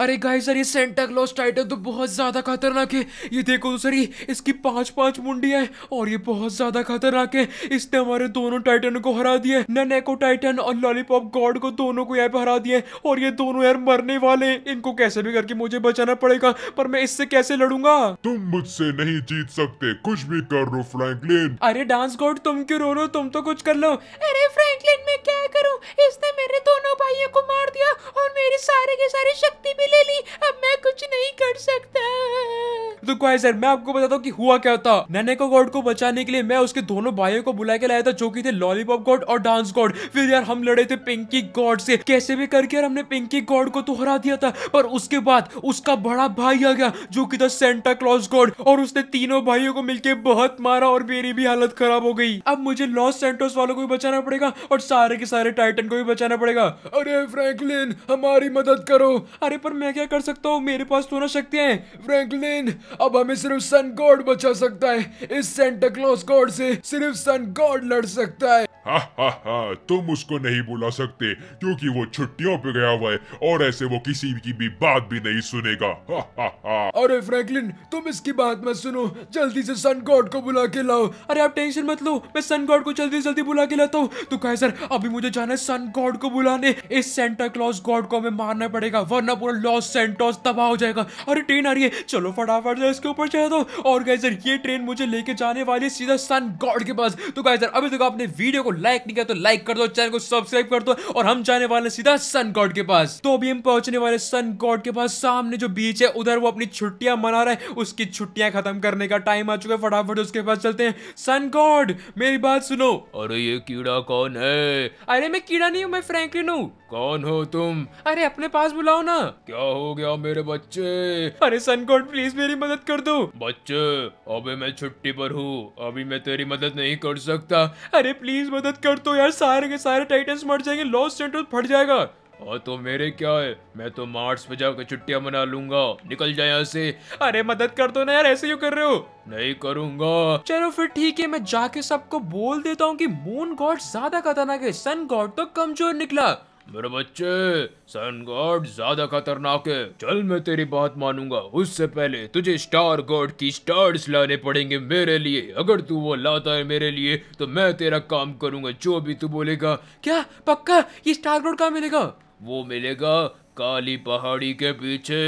अरे guys sir ये Santa Claus Titan तो बहुत ज़्यादा खतरनाक है ये देखो तो सर ये इसकी पांच पांच मुंडिया है और ये बहुत ज़्यादा खतरनाक है इसने हमारे दोनों टाइटन को हरा दिया है नने को टाइटन और लॉलीपॉप गॉड को दोनों को यहाँ पे हरा दिया है और ये दोनों यार मरने वाले हैं इनको कैसे भी करके मुझे बचाना पड़ेगा पर मैं इससे कैसे लड़ूंगा तुम मुझसे नहीं जीत सकते कुछ भी कर लो फ्रैंकलिन अरे डांस गॉड तुम क्यों रो रहे हो तुम तो कुछ कर लो अरे फ्रैंकलिन मैं क्या करूँ इसने मेरे दोनों भाइयों को मार दिया और मेरी सारे की सारी शक्ति भी ले ली अब मैं कुछ नहीं कर तो गाइस यार मैं आपको बताता हूँ कि हुआ क्या था को गॉड को बचाने के लिए मैं उसके दोनों भाइयों को बुला के लाया था जो कि थे लॉलीपॉप गॉड और डांस गॉड फिर यार हम लड़े थे पिंकी गॉड से कैसे भी करके यार हमने पिंकी गॉड को तो हरा दिया था पर उसके बाद उसका बड़ा भाई आ गया जो की था सेंटा क्लॉज गॉड और उसने तीनों भाइयों को मिलकर बहुत मारा और मेरी भी हालत खराब हो गई अब मुझे लॉस सेंटोस वालों को भी बचाना पड़ेगा और सारे के सारे टाइटन को भी बचाना पड़ेगा अरे फ्रैंकलिन हमारी मदद करो अरे पर मैं क्या कर सकता हूँ मेरे पास तो ना शक्तियां हैं फ्रैंकलिन अब हमें सिर्फ सन गॉड बचा सकता है इस सेंटा क्लॉस गॉड से सिर्फ सन गॉड लड़ सकता है तुम उसको नहीं बुला सकते क्योंकि वो छुट्टियों पे गया हुआ है और ऐसे वो किसी की भी बात भी नहीं सुनेगा अरे फ्रैंकलिन तुम इसकी बात मत सुनो जल्दी से सन गॉड को बुला के लाओ अरे आप टेंशन मत लो मैं सन गॉड को जल्दी जल्दी बुला के लाता हूँ तो कहे सर अभी मुझे जाना है सन गॉड को बुलाने इस सेंटा क्लॉज गॉड को हमें मारना पड़ेगा वरना पूरा लॉस सेंटोस तबाह हो जाएगा अरे ट्रेन आ रही है चलो फटाफट इसके ऊपर चढ़ दो और कहे सर ये ट्रेन मुझे लेके जाने वाली सीधा सन गॉड के पास तो कहे सर अभी तक आपने वीडियो को लाइक नहीं किया तो लाइक कर दो चैनल को सब्सक्राइब कर दो और हम जाने वाले सीधा सन गॉड के पास तो अभी हम पहुंचने वाले सन गॉड के पास सामने जो बीच है उधर वो अपनी छुट्टियां मना रहा है उसकी छुट्टियां खत्म करने का टाइम आ चुका है फटाफट उसके पास चलते हैं सन गॉड मेरी बात सुनो अरे ये कीड़ा कौन है अरे मैं कीड़ा नहीं हूँ मैं फ्रैंकलिन हूँ कौन हो तुम अरे अपने पास बुलाओ ना क्या हो गया मेरे बच्चे अरे सन गॉड प्लीज मेरी मदद कर दो बच्चे अबे मैं छुट्टी पर हूँ अभी मैं तेरी मदद नहीं कर सकता अरे प्लीज मदद कर दो यार सारे के सारे टाइटन्स मर जाएंगे लॉस सेंटर फट जाएगा और हाँ, तो मेरे क्या है मैं तो मार्च पे जाकर छुट्टियां मना लूंगा निकल जाए यहाँ से अरे मदद कर दो ना यार ऐसे क्यों कर रहे हो नहीं करूंगा चलो फिर ठीक है मैं जाके सबको बोल देता हूँ कि मून गॉड ज्यादा खतरनाक है सन गॉड तो कमजोर निकला मेरे बच्चे सन गॉड ज्यादा खतरनाक है चल मैं तेरी बात मानूंगा उससे पहले तुझे स्टार गॉड की स्टार्स लाने पड़ेंगे मेरे लिए अगर तू वो लाता है मेरे लिए तो मैं तेरा काम करूंगा जो भी तू बोलेगा क्या पक्का ये स्टार गॉड कहा मिलेगा वो मिलेगा काली पहाड़ी के पीछे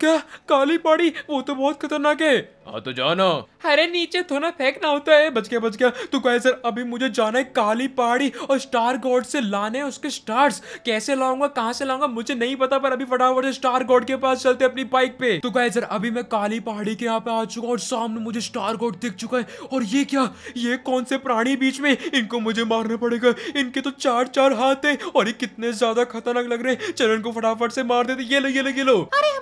क्या काली पहाड़ी वो तो बहुत खतरनाक है हाँ तो जाओ ना अरे नीचे थोड़ा फेंकना होता है बच गया बच गया तो कहे सर अभी मुझे जाना है काली पहाड़ी और स्टार गॉड से लाने उसके स्टार्स कैसे लाऊंगा कहाँ से लाऊंगा मुझे नहीं पता पर अभी फटाफट से स्टार गॉड के पास चलते अपनी बाइक पे तो कहे सर अभी मैं काली पहाड़ी के यहाँ पे आ चुका और सामने मुझे स्टार गॉड दिख चुका है और ये क्या ये कौन से प्राणी बीच में इनको मुझे मारना पड़ेगा इनके तो चार चार हाथ है और ये कितने ज्यादा खतरनाक लग रहे हैं चलो इनको फटाफट से मार देते ये लो ये लो ये लो अरे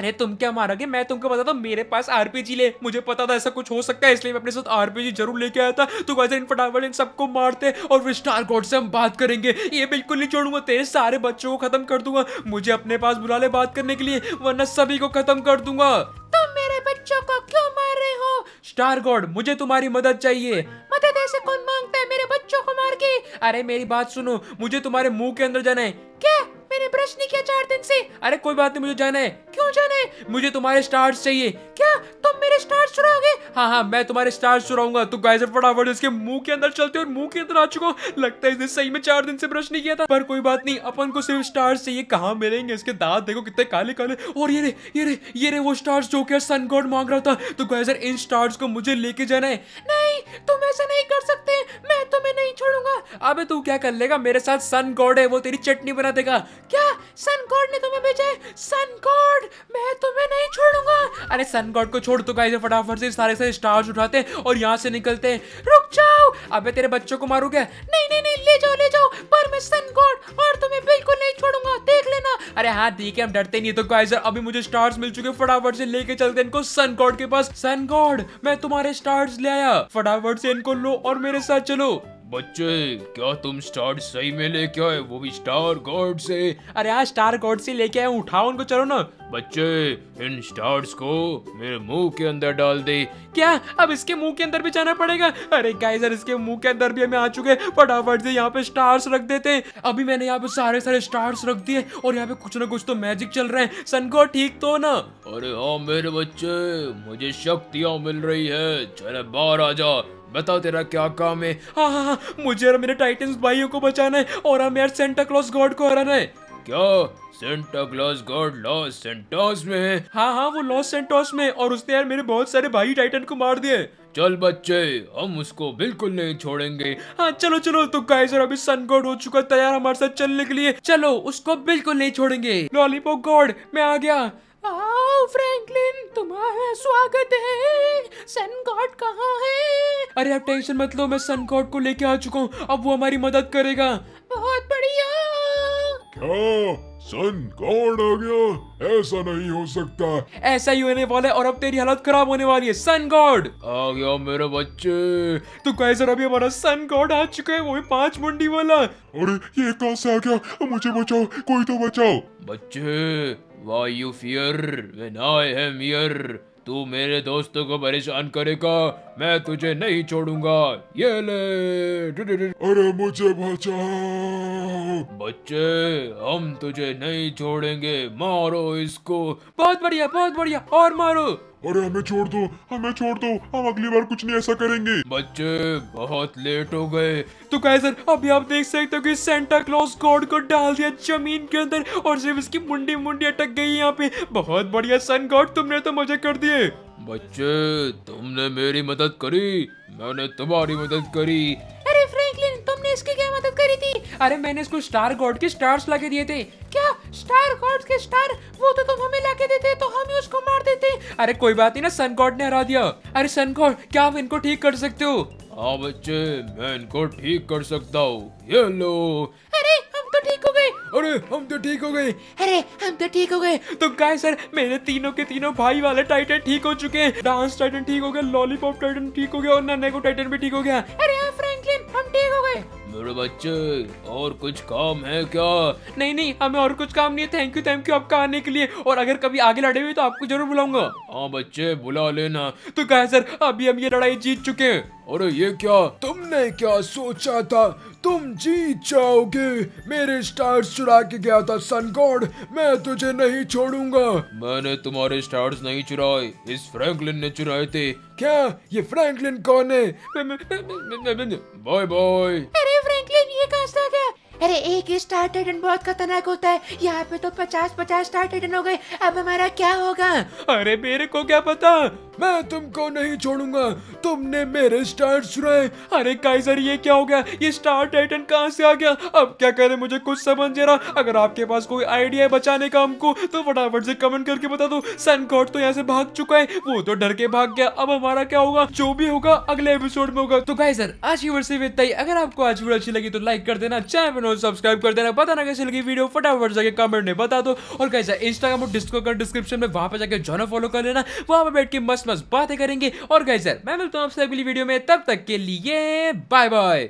अरे तुम क्या मारोगे मैं तुमको बता हूँ मेरे पास आरपीजी ले मुझे पता था ऐसा कुछ हो सकता है इसलिए मैं अपने साथ आरपीजी जरूर लेके आया था तो वैसे इन फटाफट इन सबको मारते और विस्टार गॉड से हम बात करेंगे ये बिल्कुल नहीं छोड़ूंगा तेरे सारे बच्चों को खत्म कर दूंगा मुझे अपने पास बुला ले बात करने के लिए वरना सभी को खत्म कर दूंगा तुम मेरे बच्चों को क्यों मार रहे हो स्टार गॉड मुझे तुम्हारी मदद चाहिए मदद ऐसे कौन मांगता है मेरे बच्चों को मार के अरे मेरी बात सुनो मुझे तुम्हारे मुंह के अंदर जाना है क्या मैंने प्रश्न नहीं किया गार्डन से अरे कोई बात नहीं मुझे जाना है क्यों जाना है मुझे तुम्हारे स्टार्स चाहिए क्या तुम मेरे स्टार्स चुराओगे हाँ हाँ मैं तुम्हारे स्टार्स चुराऊंगा तो गाइस फटाफट इसके मुंह के अंदर चलते और मुंह के अंदर आ चुको लगता है इसने सही में चार दिन से ब्रश नहीं किया था पर कोई बात नहीं अपन को सिर्फ स्टार्स चाहिए कहाँ मिलेंगे इसके दांत देखो कितने काले काले और ये रे ये रे ये रे वो स्टार्स जो क्या सन गॉड मांग रहा था तो गाइस इन स्टार्स को मुझे लेके जाना है नहीं तुम ऐसा नहीं कर सकते मैं तुम्हें नहीं छोड़ूंगा अबे तू क्या कर लेगा मेरे साथ सन गॉड है वो तेरी चटनी बना देगा क्या सनकॉर्ड ने तुम्हें भेजा है सनकॉर्ड मैं तुम्हें नहीं छोड़ूंगा अरे सनकॉर्ड को छोड़ तो गाइस फटाफट से सारे सारे स्टार्स उठाते हैं और यहाँ से निकलते हैं रुक जाओ अबे तेरे बच्चों को मारू क्या नहीं नहीं नहीं ले जाओ ले जाओ पर मैं सनकॉर्ड और तुम्हें बिल्कुल नहीं छोड़ूंगा देख लेना अरे हाँ ठीक है हम डरते नहीं तो गाइस अभी मुझे स्टार्स मिल चुके फटाफट से लेके चलते इनको सनकॉर्ड के पास सनकॉर्ड मैं तुम्हारे स्टार्स ले आया फटाफट से इनको लो और मेरे साथ चलो बच्चे क्या तुम स्टार सही में लेके आए वो भी स्टार गॉड से अरे यार स्टार गॉड से लेके आए उठाओ उनको चलो ना बच्चे इन स्टार्स को मेरे मुंह के अंदर डाल दे क्या अब इसके मुंह के अंदर भी जाना पड़ेगा अरे गाइजर इसके मुंह के अंदर भी हमें आ चुके फटाफट से यहाँ पे स्टार्स रख देते हैं अभी मैंने यहाँ पे सारे सारे स्टार्स रख दिए और यहाँ पे कुछ ना कुछ तो मैजिक चल रहा है सन को ठीक तो ना अरे हाँ मेरे बच्चे मुझे शक्तियाँ मिल रही है चले बाहर आ जाओ बताओ तेरा क्या काम है हाँ हाँ, हाँ मुझे और मेरे टाइटन्स भाइयों को बचाना है और हम यार सेंटा क्लॉस गॉड को हराना है क्या Santa Claus god Los Santos में है हाँ हाँ वो लॉस सेंटोस में और उसने यार मेरे बहुत सारे भाई टाइटन को मार दिए चल बच्चे हम उसको बिल्कुल नहीं छोड़ेंगे हाँ चलो चलो तो गाइजर अभी सन गॉड हो चुका तैयार हमारे साथ चलने के लिए चलो उसको बिल्कुल नहीं छोड़ेंगे लॉलीपॉप गॉड मैं आ गया फ्रैंकलिन तुम्हारा स्वागत है सन गॉड कहाँ है अरे आप टेंशन मत लो मैं सन गॉड को लेके आ चुका हूँ अब वो हमारी मदद करेगा बहुत बढ़िया क्या सन कौन हो गया ऐसा नहीं हो सकता ऐसा ही होने वाला है और अब तेरी हालत खराब होने वाली है सन गॉड आ गया मेरे बच्चे तो कैसर अभी हमारा सन गॉड आ चुका है वो भी पांच मुंडी वाला अरे ये कहां से आ गया मुझे बचाओ कोई तो बचाओ बच्चे why you fear when I am here तू मेरे दोस्तों को परेशान करेगा मैं तुझे नहीं छोड़ूंगा ये ले अरे मुझे बचाओ बच्चे हम तुझे नहीं छोड़ेंगे मारो इसको बहुत बढ़िया बहुत बढ़िया और मारो अरे हमें छोड़ दो हमें छोड़ दो हम अगली बार कुछ नहीं ऐसा करेंगे बच्चे बहुत लेट हो गए तो कहे सर अभी आप देख सकते हो कि सेंटा क्लॉज गॉड को डाल दिया जमीन के अंदर और सिर्फ इसकी मुंडी मुंडी अटक गई यहाँ पे बहुत बढ़िया सन गॉड तुमने तो मजे कर दिए बच्चे तुमने मेरी मदद करी मैंने तुम्हारी मदद करी अरे फ्रैंकलिन तुमने इसकी क्या मदद करी थी अरे मैंने इसको स्टार गॉड के स्टार्स लगे दिए थे स्टार गॉड्स के स्टार वो तो तुम हमें लाके देते तो हम ही उसको मार देते अरे कोई बात नहीं ना सन गॉड ने हरा दिया अरे सन गॉड क्या आप इनको ठीक कर सकते हो हाँ बच्चे मैं इनको ठीक कर सकता हूँ अरे हम तो ठीक हो गए अरे हम तो ठीक हो गए अरे हम तो ठीक हो गए तो गाय सर मेरे तीनों के तीनों भाई वाले टाइटन ठीक हो चुके हैं डांस टाइटन ठीक हो गया लॉलीपॉप टाइटन ठीक हो गया और नन्हे को टाइटन भी ठीक हो गया अरे फ्रैंकलिन हाँ, हम ठीक हो गए मेरे बच्चे और कुछ काम है क्या नहीं नहीं हमें और कुछ काम नहीं है थैंक यू थैंक यू आपका आने के लिए और अगर कभी आगे लड़े हुए तो आपको जरूर बुलाऊंगा हाँ बच्चे बुला लेना तो कहा सर अभी हम ये लड़ाई जीत चुके हैं अरे ये क्या तुमने क्या सोचा था तुम जीत जाओगे मेरे स्टार्स चुरा के गया था सन गॉड मैं तुझे नहीं छोड़ूंगा मैंने तुम्हारे स्टार्स नहीं चुराए इस फ्रैंकलिन ने चुराए थे क्या ये फ्रैंकलिन कौन है बाय बाय अरे Clip Jägerstärke. अरे एक ही स्टार टाइटन बहुत खतरनाक होता है यहाँ पे तो पचास पचास स्टार टाइटन हो गए अब हमारा क्या होगा अरे मेरे को क्या पता मैं तुमको नहीं छोड़ूंगा तुमने मेरे स्टार चुराए अरे काइजर ये क्या हो गया ये स्टार टाइटन कहाँ से आ गया अब क्या करें मुझे कुछ समझ नहीं रहा अगर आपके पास कोई आइडिया है बचाने का हमको तो फटाफट से कमेंट करके बता दो सन गॉड तो यहाँ से भाग चुका है वो तो डर के भाग गया अब हमारा क्या होगा जो भी होगा अगले एपिसोड में होगा तो काइजर आज की वर्ष अगर आपको आज वीडियो अच्छी लगी तो लाइक कर देना चैनल चैनल सब्सक्राइब कर देना पता ना कैसे लगी वीडियो फटाफट जाके कमेंट में बता दो और कैसा इंस्टाग्राम और डिस्को का डिस्क्रिप्शन में वहां पर जाकर जो फॉलो कर लेना वहां पर बैठ के मस्त मस्त बातें करेंगे और कैसे मैं मिलता हूँ आपसे अगली वीडियो में तब तक के लिए बाय बाय